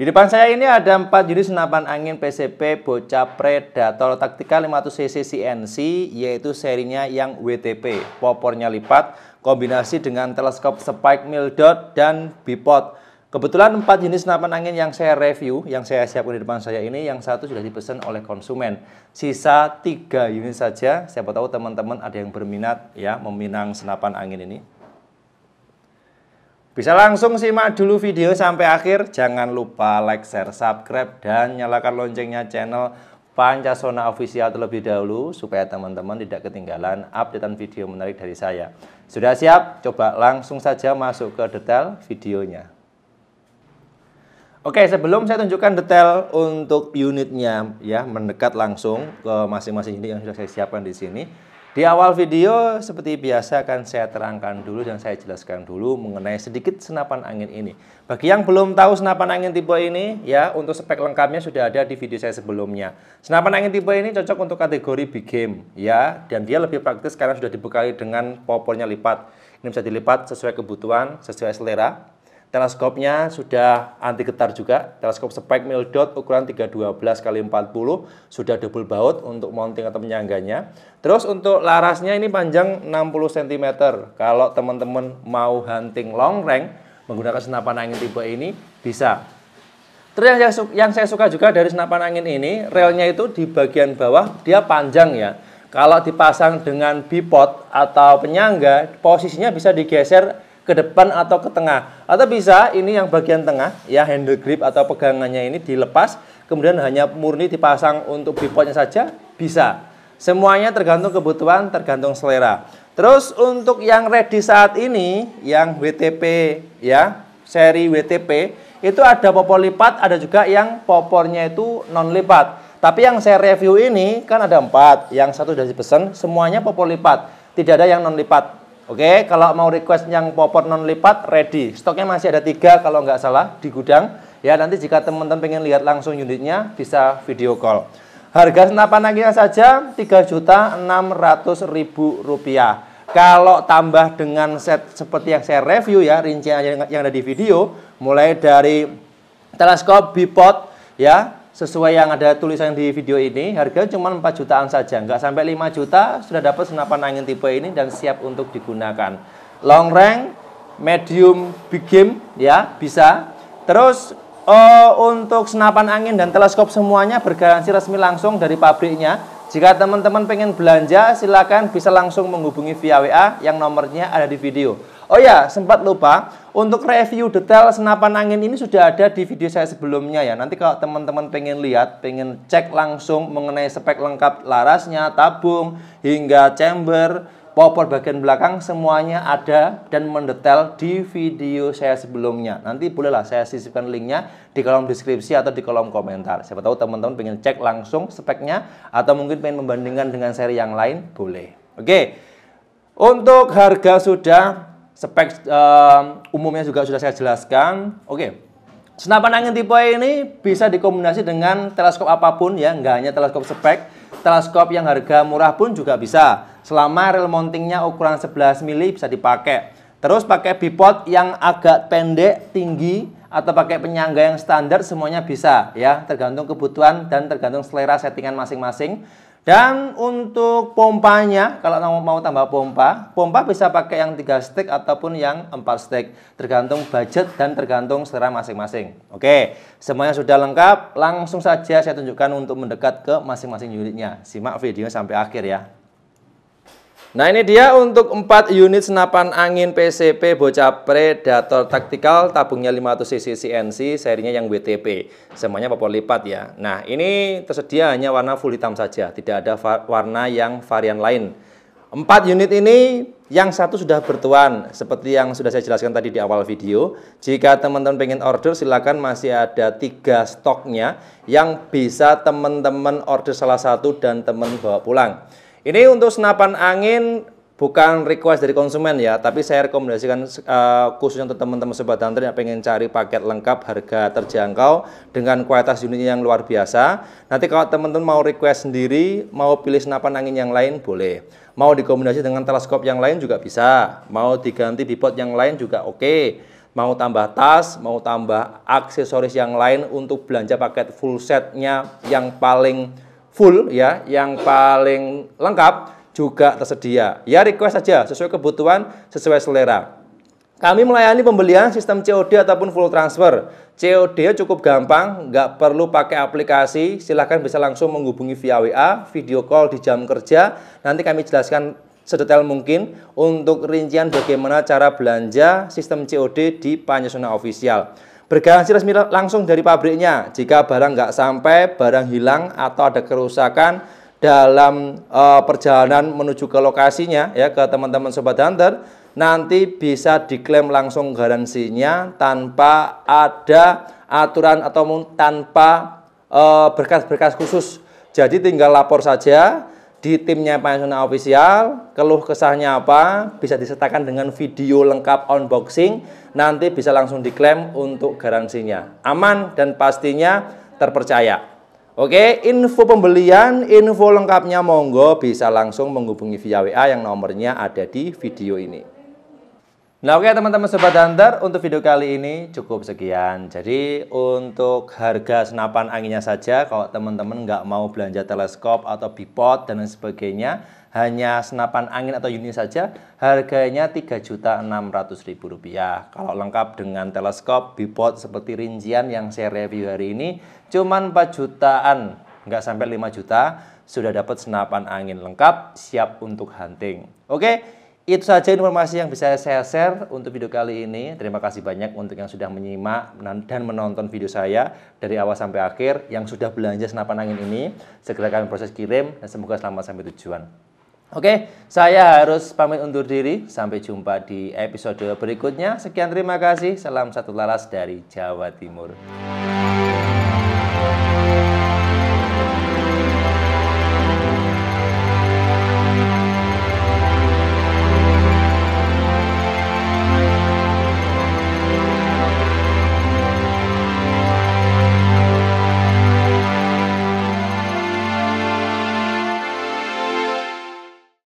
Di depan saya ini ada empat jenis senapan angin PCP Bocah Predator Taktikal 500cc CNC yaitu serinya yang WTP, popornya lipat, kombinasi dengan teleskop spike mill dot dan bipod. Kebetulan empat jenis senapan angin yang saya review, yang saya siapkan di depan saya ini, yang satu sudah dipesan oleh konsumen. Sisa tiga unit saja, siapa tahu teman-teman ada yang berminat ya meminang senapan angin ini. Bisa langsung simak dulu video sampai akhir. Jangan lupa like, share, subscribe, dan nyalakan loncengnya channel Pancasona Official terlebih dahulu supaya teman-teman tidak ketinggalan updatean video menarik dari saya. Sudah siap? Coba langsung saja masuk ke detail videonya. Oke, sebelum saya tunjukkan detail untuk unitnya ya, mendekat langsung ke masing-masing unit yang sudah saya siapkan di sini di awal video seperti biasa akan saya terangkan dulu dan saya jelaskan dulu mengenai sedikit senapan angin ini. Bagi yang belum tahu senapan angin tipe ini ya untuk spek lengkapnya sudah ada di video saya sebelumnya. Senapan angin tipe ini cocok untuk kategori big game ya dan dia lebih praktis karena sudah dibekali dengan popornya lipat. Ini bisa dilipat sesuai kebutuhan, sesuai selera Teleskopnya sudah anti getar juga. Teleskop spike mil dot ukuran 312 kali 40 sudah double baut untuk mounting atau penyangganya. Terus untuk larasnya ini panjang 60 cm. Kalau teman-teman mau hunting long range menggunakan senapan angin tipe ini bisa. Terus yang yang saya suka juga dari senapan angin ini, relnya itu di bagian bawah dia panjang ya. Kalau dipasang dengan bipod atau penyangga, posisinya bisa digeser ke depan atau ke tengah. Atau bisa ini yang bagian tengah ya handle grip atau pegangannya ini dilepas kemudian hanya murni dipasang untuk bipodnya saja bisa. Semuanya tergantung kebutuhan, tergantung selera. Terus untuk yang ready saat ini yang WTP ya, seri WTP itu ada popor lipat, ada juga yang popornya itu non lipat. Tapi yang saya review ini kan ada empat, yang satu sudah dipesan, semuanya popor lipat, tidak ada yang non lipat. Oke, kalau mau request yang popor non lipat, ready. Stoknya masih ada tiga kalau nggak salah di gudang. Ya, nanti jika teman-teman pengen lihat langsung unitnya, bisa video call. Harga senapan anginnya saja tiga juta ribu rupiah. Kalau tambah dengan set seperti yang saya review ya, rincian yang ada di video, mulai dari teleskop, bipod, ya, sesuai yang ada tulisan di video ini, harga cuma 4 jutaan saja, nggak sampai 5 juta sudah dapat senapan angin tipe ini dan siap untuk digunakan. Long range, medium, big game, ya bisa. Terus oh, untuk senapan angin dan teleskop semuanya bergaransi resmi langsung dari pabriknya. Jika teman-teman pengen belanja, silakan bisa langsung menghubungi via WA yang nomornya ada di video. Oh ya, sempat lupa untuk review detail senapan angin ini sudah ada di video saya sebelumnya ya. Nanti kalau teman-teman pengen lihat, pengen cek langsung mengenai spek lengkap larasnya, tabung hingga chamber, popor bagian belakang semuanya ada dan mendetail di video saya sebelumnya. Nanti bolehlah saya sisipkan linknya di kolom deskripsi atau di kolom komentar. Siapa tahu teman-teman pengen cek langsung speknya atau mungkin pengen membandingkan dengan seri yang lain, boleh. Oke. Untuk harga sudah Spek um, umumnya juga sudah saya jelaskan. Oke. Okay. Senapan angin tipe ini bisa dikombinasi dengan teleskop apapun ya, nggak hanya teleskop spek, teleskop yang harga murah pun juga bisa. Selama rail mountingnya ukuran 11 mili bisa dipakai. Terus pakai bipod yang agak pendek, tinggi, atau pakai penyangga yang standar semuanya bisa ya, tergantung kebutuhan dan tergantung selera settingan masing-masing. Dan untuk pompanya, kalau mau tambah pompa, pompa bisa pakai yang 3 stick ataupun yang 4 stick. Tergantung budget dan tergantung selera masing-masing. Oke, semuanya sudah lengkap. Langsung saja saya tunjukkan untuk mendekat ke masing-masing unitnya. Simak video sampai akhir ya. Nah ini dia untuk 4 unit senapan angin PCP Bocah Predator Tactical tabungnya 500cc CNC serinya yang WTP semuanya popor lipat ya Nah ini tersedia hanya warna full hitam saja tidak ada warna yang varian lain 4 unit ini yang satu sudah bertuan seperti yang sudah saya jelaskan tadi di awal video Jika teman-teman pengen order silahkan masih ada tiga stoknya yang bisa teman-teman order salah satu dan teman bawa pulang ini untuk senapan angin bukan request dari konsumen ya, tapi saya rekomendasikan uh, khususnya untuk teman-teman sobat hunter yang pengen cari paket lengkap harga terjangkau dengan kualitas unitnya yang luar biasa. Nanti kalau teman-teman mau request sendiri, mau pilih senapan angin yang lain boleh. Mau dikombinasi dengan teleskop yang lain juga bisa. Mau diganti bipod yang lain juga oke. Okay. Mau tambah tas, mau tambah aksesoris yang lain untuk belanja paket full setnya yang paling full ya, yang paling lengkap juga tersedia. Ya request saja sesuai kebutuhan, sesuai selera. Kami melayani pembelian sistem COD ataupun full transfer. COD cukup gampang, nggak perlu pakai aplikasi. Silahkan bisa langsung menghubungi via WA, video call di jam kerja. Nanti kami jelaskan sedetail mungkin untuk rincian bagaimana cara belanja sistem COD di Panjasona Official bergaransi resmi langsung dari pabriknya. Jika barang nggak sampai, barang hilang atau ada kerusakan dalam e, perjalanan menuju ke lokasinya ya ke teman-teman sobat hunter nanti bisa diklaim langsung garansinya tanpa ada aturan atau tanpa eh, berkas-berkas khusus. Jadi tinggal lapor saja di timnya Panasonic official, keluh kesahnya apa, bisa disertakan dengan video lengkap unboxing, nanti bisa langsung diklaim untuk garansinya. Aman dan pastinya terpercaya. Oke, info pembelian, info lengkapnya monggo bisa langsung menghubungi via WA yang nomornya ada di video ini. Nah oke okay, teman-teman Sobat Hunter, untuk video kali ini cukup sekian. Jadi untuk harga senapan anginnya saja, kalau teman-teman nggak mau belanja teleskop atau bipod dan lain sebagainya, hanya senapan angin atau unit saja, harganya Rp3.600.000. Kalau lengkap dengan teleskop, bipod seperti rincian yang saya review hari ini, cuman 4 jutaan, nggak sampai 5 juta, sudah dapat senapan angin lengkap, siap untuk hunting. Oke? Okay? Itu saja informasi yang bisa saya share untuk video kali ini. Terima kasih banyak untuk yang sudah menyimak dan menonton video saya dari awal sampai akhir, yang sudah belanja senapan angin ini. Segera kami proses kirim dan semoga selamat sampai tujuan. Oke, saya harus pamit undur diri. Sampai jumpa di episode berikutnya. Sekian terima kasih. Salam satu laras dari Jawa Timur.